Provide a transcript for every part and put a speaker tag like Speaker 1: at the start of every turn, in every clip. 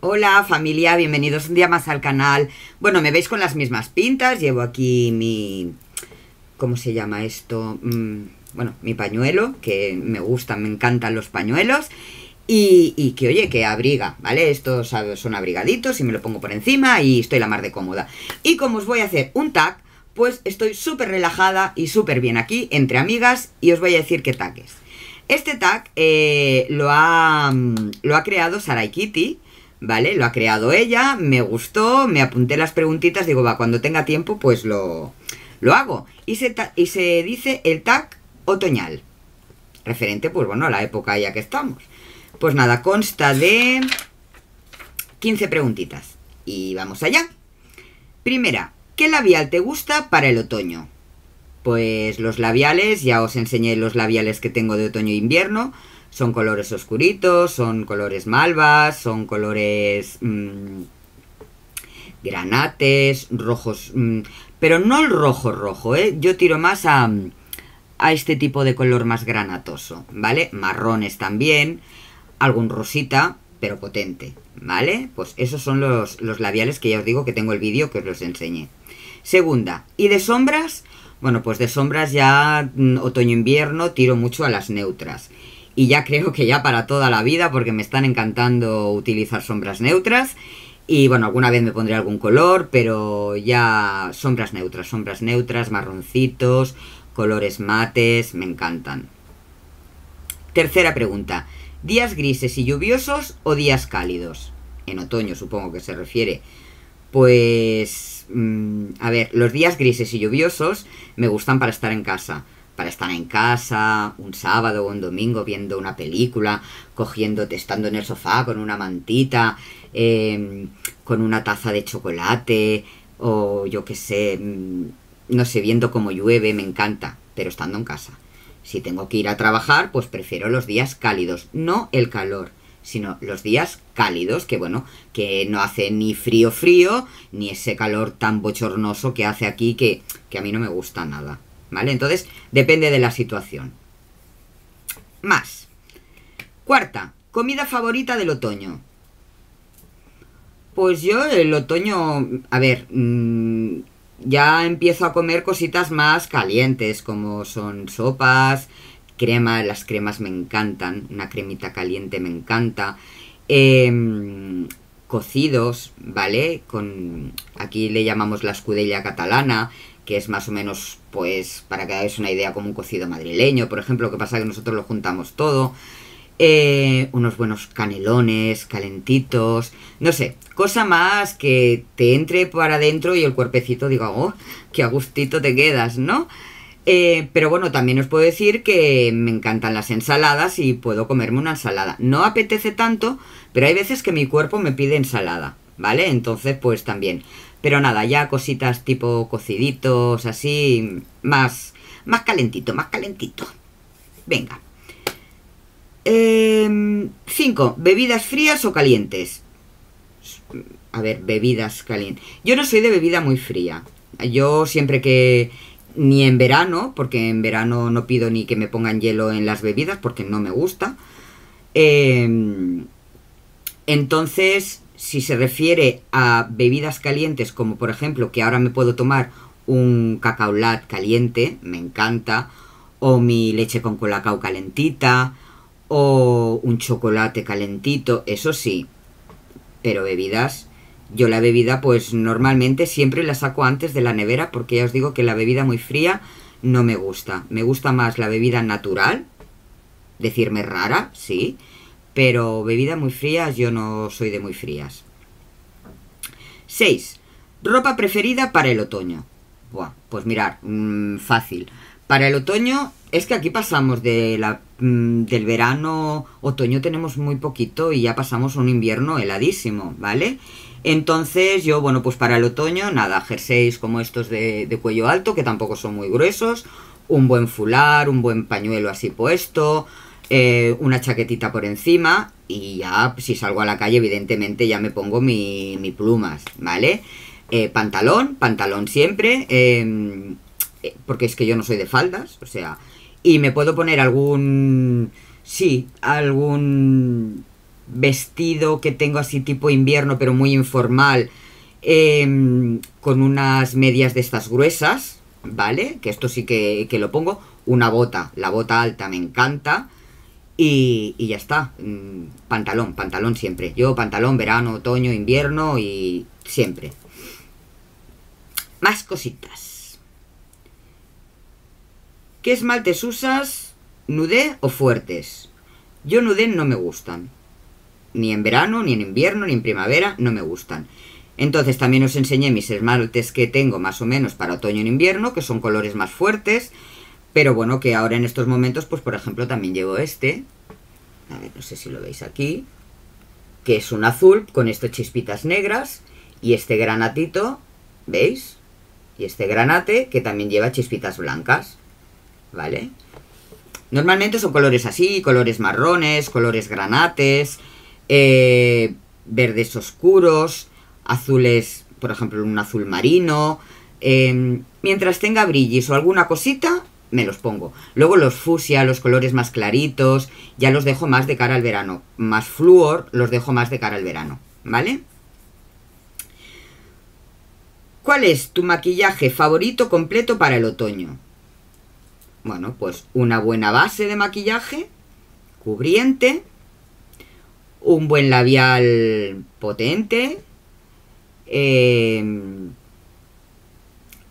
Speaker 1: Hola familia, bienvenidos un día más al canal. Bueno, me veis con las mismas pintas, llevo aquí mi... ¿Cómo se llama esto? Mm, bueno, mi pañuelo, que me gusta, me encantan los pañuelos. Y, que oye, que abriga, ¿vale? Estos son abrigaditos y me lo pongo por encima y estoy la mar de cómoda. Y como os voy a hacer un tag, pues estoy súper relajada y súper bien aquí, entre amigas, y os voy a decir qué tag es. Este tag eh, lo, ha, lo ha creado Sarai Kitty, ¿vale? Lo ha creado ella, me gustó, me apunté las preguntitas, digo, va, cuando tenga tiempo, pues lo, lo hago. Y se, y se dice el tag otoñal, referente, pues bueno, a la época ya que estamos. Pues nada, consta de 15 preguntitas. Y vamos allá. Primera, ¿qué labial te gusta para el otoño? Pues los labiales, ya os enseñé los labiales que tengo de otoño e invierno. Son colores oscuritos, son colores malvas, son colores mm, granates, rojos, mm, pero no el rojo rojo, ¿eh? Yo tiro más a, a este tipo de color más granatoso, ¿vale? Marrones también, algún rosita, pero potente, ¿vale? Pues esos son los, los labiales que ya os digo que tengo el vídeo que os los enseñé. Segunda, ¿y de sombras? Bueno, pues de sombras ya mm, otoño-invierno tiro mucho a las neutras y ya creo que ya para toda la vida porque me están encantando utilizar sombras neutras y bueno, alguna vez me pondré algún color, pero ya sombras neutras, sombras neutras, marroncitos, colores mates, me encantan. Tercera pregunta, ¿días grises y lluviosos o días cálidos? En otoño supongo que se refiere. Pues, mm, a ver, los días grises y lluviosos me gustan para estar en casa para estar en casa un sábado o un domingo viendo una película, cogiendo, estando en el sofá con una mantita, em, con una taza de chocolate o yo qué sé, mm, no sé, viendo cómo llueve, me encanta, pero estando en casa. Si tengo que ir a trabajar, pues prefiero los días cálidos, no el calor, sino los días cálidos, que bueno, que no hace ni frío frío, ni ese calor tan bochornoso que hace aquí que, que a mí no me gusta nada. Entonces, depende de la situación. Más. Cuarta, comida favorita del otoño. Pues yo el otoño, a ver, mm, ya empiezo a comer cositas más calientes, como son sopas, crema, las cremas me encantan, una cremita caliente me encanta. Em, cocidos, ¿vale? Con aquí le llamamos la escudella catalana, que es más o menos, pues, para que hagáis una idea, como un cocido madrileño, por ejemplo, que pasa que nosotros lo juntamos todo. Eh, unos buenos canelones, calentitos, no sé, cosa más que te entre para adentro y el cuerpecito diga, oh, qué a gustito te quedas, ¿no? Eh, pero bueno, también os puedo decir que me encantan las ensaladas y puedo comerme una ensalada. No apetece tanto, pero hay veces que mi cuerpo me pide ensalada, ¿vale? Entonces, pues también. Pero nada, ya cositas tipo cociditos, así, más, más calentito, más calentito. Venga. 5. Em, bebidas frías o calientes. A ver, bebidas calientes. Yo no soy de bebida muy fría. Yo siempre que... Ni en verano, porque en verano no pido ni que me pongan hielo en las bebidas, porque no me gusta. Em, entonces, si se refiere a bebidas calientes, como por ejemplo que ahora me puedo tomar un cacao caliente, me encanta, o mi leche con colacao calentita, o un chocolate calentito, eso sí, pero bebidas. Yo la bebida pues normalmente siempre la saco antes de la nevera porque ya os digo que la bebida muy fría no me gusta. Me gusta más la bebida natural, decirme rara, sí, pero bebidas muy frías, yo no soy de muy frías. 6. Ropa preferida para el otoño. Buah, pues mirar, mm, fácil. Para el otoño es que aquí pasamos de la, mm, del verano, otoño tenemos muy poquito y ya pasamos un invierno heladísimo, ¿vale? Entonces yo, bueno, pues para el otoño, nada, jerseys como estos de, de cuello alto, que tampoco son muy gruesos, un buen fular, un buen pañuelo así puesto, eh, una chaquetita por encima y ya si salgo a la calle evidentemente ya me pongo mi, plumas, ¿vale? Eh, pantalón, pantalón siempre, em, eh, porque es que yo no soy de faldas, o sea, y me puedo poner algún, sí, algún vestido que tengo así tipo invierno pero muy informal, em, con unas medias de estas gruesas, ¿vale? Que esto sí que, que, lo pongo. Una bota, la bota alta me encanta. Y, ya está. Mm, pantalón, pantalón siempre. Yo pantalón, verano, otoño, invierno y siempre. Más cositas. ¿Qué esmaltes usas? ¿Nudé o fuertes? Yo nudé no me gustan. Ni en verano, ni en invierno, ni en primavera, no me gustan. Entonces también os enseñé mis esmaltes que tengo más o menos para otoño y invierno, que son colores más fuertes. Pero bueno, que ahora en estos momentos, pues por ejemplo, también llevo este. A ver, no sé si lo veis aquí. Que es un azul con estas chispitas negras. Y este granatito, ¿veis? Y este granate que también lleva chispitas blancas. ¿Vale? Normalmente son colores así, colores marrones, colores granates, eh, verdes oscuros, azules, por ejemplo, un azul marino. Eh, mientras tenga brillis o alguna cosita, me los pongo. Luego los fusia, los colores más claritos, ya los dejo más de cara al verano. Más flúor, los dejo más de cara al verano, ¿vale? ¿Cuál es tu maquillaje favorito completo para el otoño? Bueno, pues una buena base de maquillaje, cubriente, un buen labial potente, em,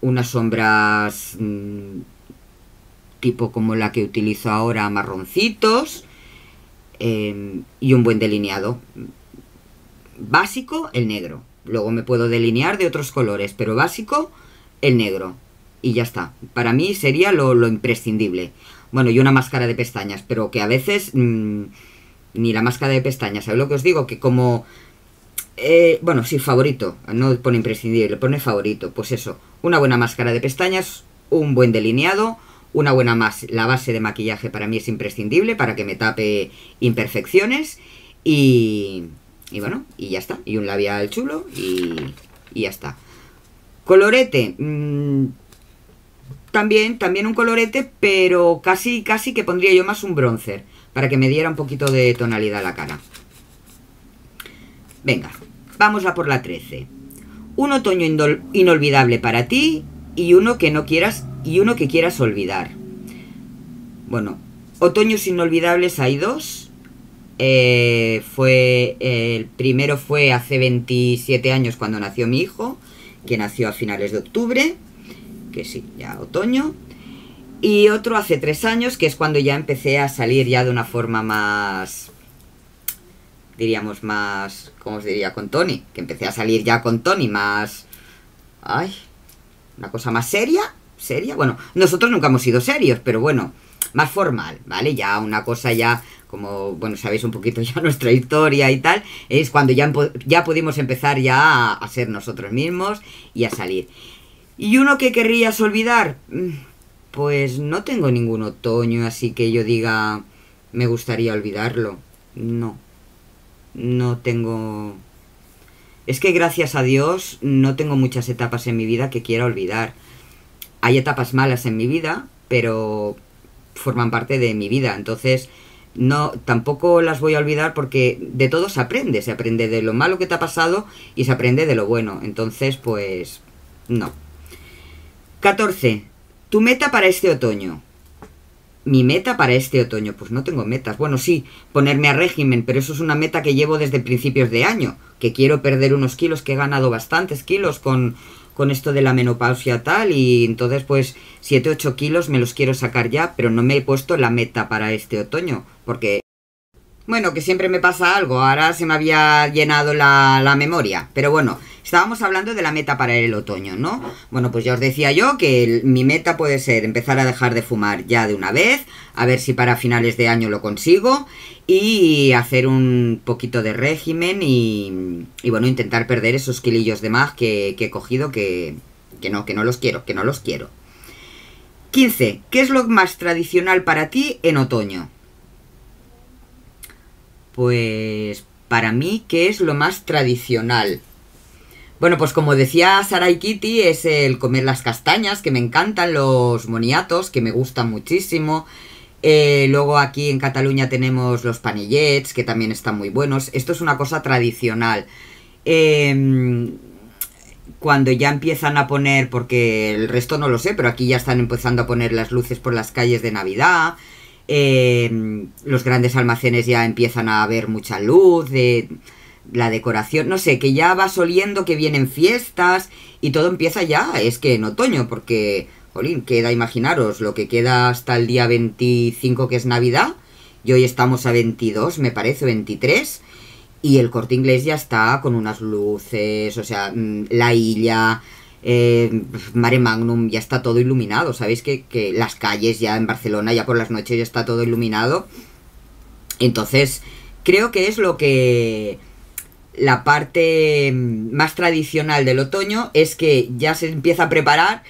Speaker 1: unas sombras... Mm, tipo como la que utilizo ahora, marroncitos em, y un buen delineado. Básico, el negro. Luego me puedo delinear de otros colores, pero básico, el negro. Y ya está. Para mí sería lo, imprescindible. Bueno, y una máscara de pestañas, pero que a veces mm, ni la máscara de pestañas. ¿Sabéis lo que os digo? Que como... Eh, bueno, sí, favorito. No pone imprescindible, pone favorito. Pues eso, una buena máscara de pestañas, un buen delineado, una buena más, la base de maquillaje para mí es imprescindible para que me tape imperfecciones. Y, y bueno, y ya está. Y un labial chulo y, y ya está. Colorete. Mm, también, también un colorete, pero casi, casi que pondría yo más un bronzer. Para que me diera un poquito de tonalidad a la cara. Venga, vamos a por la 13. Un otoño inolvidable para ti y uno que no quieras y uno que quieras olvidar. Bueno, otoños inolvidables hay dos. Eh, fue el primero fue hace 27 años cuando nació mi hijo, que nació a finales de octubre, que sí, ya otoño. Y otro hace tres años, que es cuando ya empecé a salir ya de una forma más diríamos más, ¿cómo os diría? Con Tony, que empecé a salir ya con Tony, más... Ay, una cosa más seria, seria. Bueno, nosotros nunca hemos sido serios, pero bueno, más formal, ¿vale? Ya una cosa ya, como, bueno, sabéis un poquito ya nuestra historia y tal, es cuando ya, ya pudimos empezar ya a, a ser nosotros mismos y a salir. ¿Y uno que querrías olvidar? Mm, pues no tengo ningún otoño, así que yo diga, me gustaría olvidarlo. No, no tengo es que gracias a Dios no tengo muchas etapas en mi vida que quiera olvidar. Hay etapas malas en mi vida, pero forman parte de mi vida. Entonces, no, tampoco las voy a olvidar porque de todo se aprende. Se aprende de lo malo que te ha pasado y se aprende de lo bueno. Entonces, pues, no. 14. Tu meta para este otoño mi meta para este otoño? Pues no tengo metas. Bueno, sí, ponerme a régimen, pero eso es una meta que llevo desde principios de año, que quiero perder unos kilos, que he ganado bastantes kilos con, con esto de la menopausia tal, y entonces pues 7, 8 kilos me los quiero sacar ya, pero no me he puesto la meta para este otoño, porque bueno, que siempre me pasa algo, ahora se me había llenado la, memoria, pero bueno, estábamos hablando de la meta para el otoño, ¿no? Bueno, pues ya os decía yo que mi meta puede ser empezar a dejar de fumar ya de una vez, a ver si para finales de año lo consigo y hacer un poquito de régimen y, bueno, intentar perder esos kilillos de más que, he cogido que, que no, que no los quiero, que no los quiero. 15. ¿Qué es lo más tradicional para ti en otoño? Pues para mí, ¿qué es lo más tradicional? Bueno, pues como decía y Kitty, es el comer las castañas, que me encantan, los moniatos, que me gustan muchísimo. Eh, luego aquí en Cataluña tenemos los panillets, que también están muy buenos. Esto es una cosa tradicional. Em, cuando ya empiezan a poner, porque el resto no lo sé, pero aquí ya están empezando a poner las luces por las calles de Navidad. Em, los grandes almacenes ya empiezan a haber mucha luz, de la decoración, no sé, que ya va soliendo, que vienen fiestas y todo empieza ya, es que en otoño, porque, jolín, queda imaginaros lo que queda hasta el día 25 que es Navidad, y hoy estamos a 22, me parece, 23, y el corte inglés ya está con unas luces, o sea, mm, la illa, eh, pues, Mare Magnum, ya está todo iluminado. Sabéis que, las calles ya en Barcelona, ya por las noches, ya está todo iluminado. Entonces, creo que es lo que la parte mm, más tradicional del otoño es que ya se empieza a preparar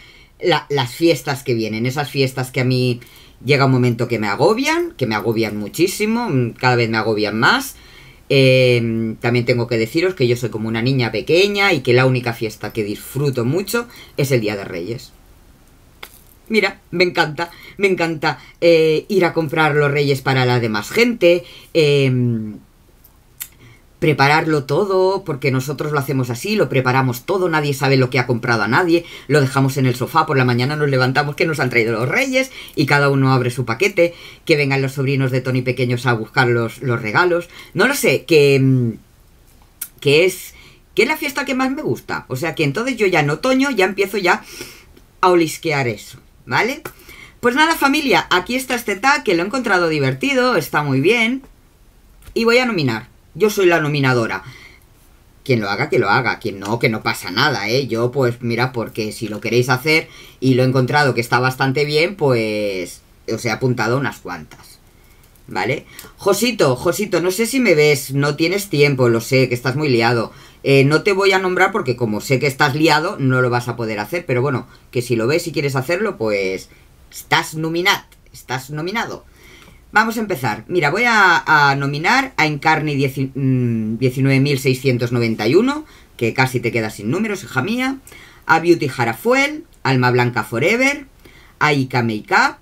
Speaker 1: las fiestas que vienen, esas fiestas que a mí llega un momento que me agobian, que me agobian muchísimo, mm, cada vez me agobian más Em, también tengo que deciros que yo soy como una niña pequeña y que la única fiesta que disfruto mucho es el Día de Reyes. Mira, me encanta, me encanta eh, ir a comprar los reyes para la demás gente. Em, prepararlo todo, porque nosotros lo hacemos así, lo preparamos todo, nadie sabe lo que ha comprado a nadie, lo dejamos en el sofá, por la mañana nos levantamos que nos han traído los reyes y cada uno abre su paquete, que vengan los sobrinos de Tony pequeños a buscar los, regalos, no lo sé, que, mm, que es... que es la fiesta que más me gusta. O sea que entonces yo ya en otoño ya empiezo ya a olisquear eso, ¿vale? Pues nada familia, aquí está este tag que lo he encontrado divertido, está muy bien y voy a nominar. Yo soy la nominadora. Quien lo haga, que lo haga. Quien no, que no pasa nada, ¿eh? Yo, pues, mira, porque si lo queréis hacer y lo he encontrado que está bastante bien, pues os he apuntado unas cuantas. ¿Vale? Josito, Josito, no sé si me ves, no tienes tiempo, lo sé, que estás muy liado. Eh, no te voy a nombrar porque como sé que estás liado, no lo vas a poder hacer, pero bueno, que si lo ves y quieres hacerlo, pues estás nominat estás nominado. Vamos a empezar. Mira, voy a, a nominar a Encarni 19.691, mm, que casi te queda sin números, hija mía. A Beauty Jarafuel, Alma Blanca Forever, a Ika Makeup,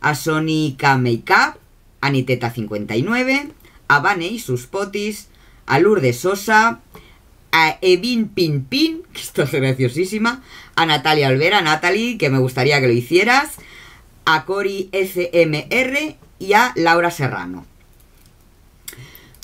Speaker 1: a Sony Makeup, a Niteta59, a Vane y sus potis, a Lourdes Sosa, a Evin Pin Pin, que esto es graciosísima, a Natalia Olvera, Natalie, que me gustaría que lo hicieras, a Cori SMR y a Laura Serrano.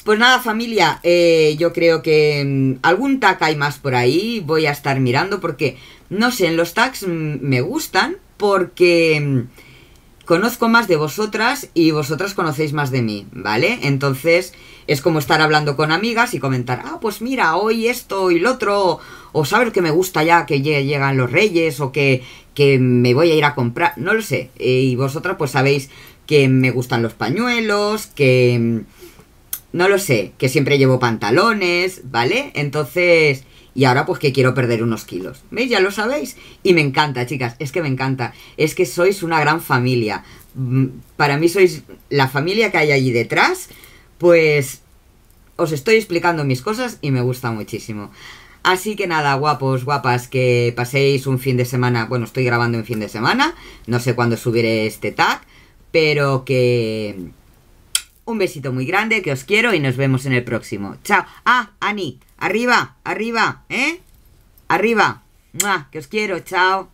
Speaker 1: Pues nada familia, eh, yo creo que mm, algún tag hay más por ahí, voy a estar mirando porque, no sé, en los tags mm, me gustan porque mm, conozco más de vosotras y vosotras conocéis más de mí, ¿vale? Entonces es como estar hablando con amigas y comentar, ah, pues mira, hoy esto y lo otro, o saber que me gusta ya que llegan los reyes o que, que me voy a ir a comprar, no lo sé, eh, y vosotras pues sabéis que me gustan los pañuelos, que... Mm, no lo sé, que siempre llevo pantalones, ¿vale? Entonces... Y ahora pues que quiero perder unos kilos. ¿Veis? Ya lo sabéis. Y me encanta, chicas. Es que me encanta. Es que sois una gran familia. Mm, para mí sois la familia que hay allí detrás. Pues os estoy explicando mis cosas y me gusta muchísimo. Así que nada, guapos, guapas, que paséis un fin de semana. Bueno, estoy grabando un fin de semana. No sé cuándo subiré este tag pero que... Un besito muy grande, que os quiero y nos vemos en el próximo. Chao. Ah, Ani, arriba, arriba, ¿eh? Arriba. ah Que os quiero, chao.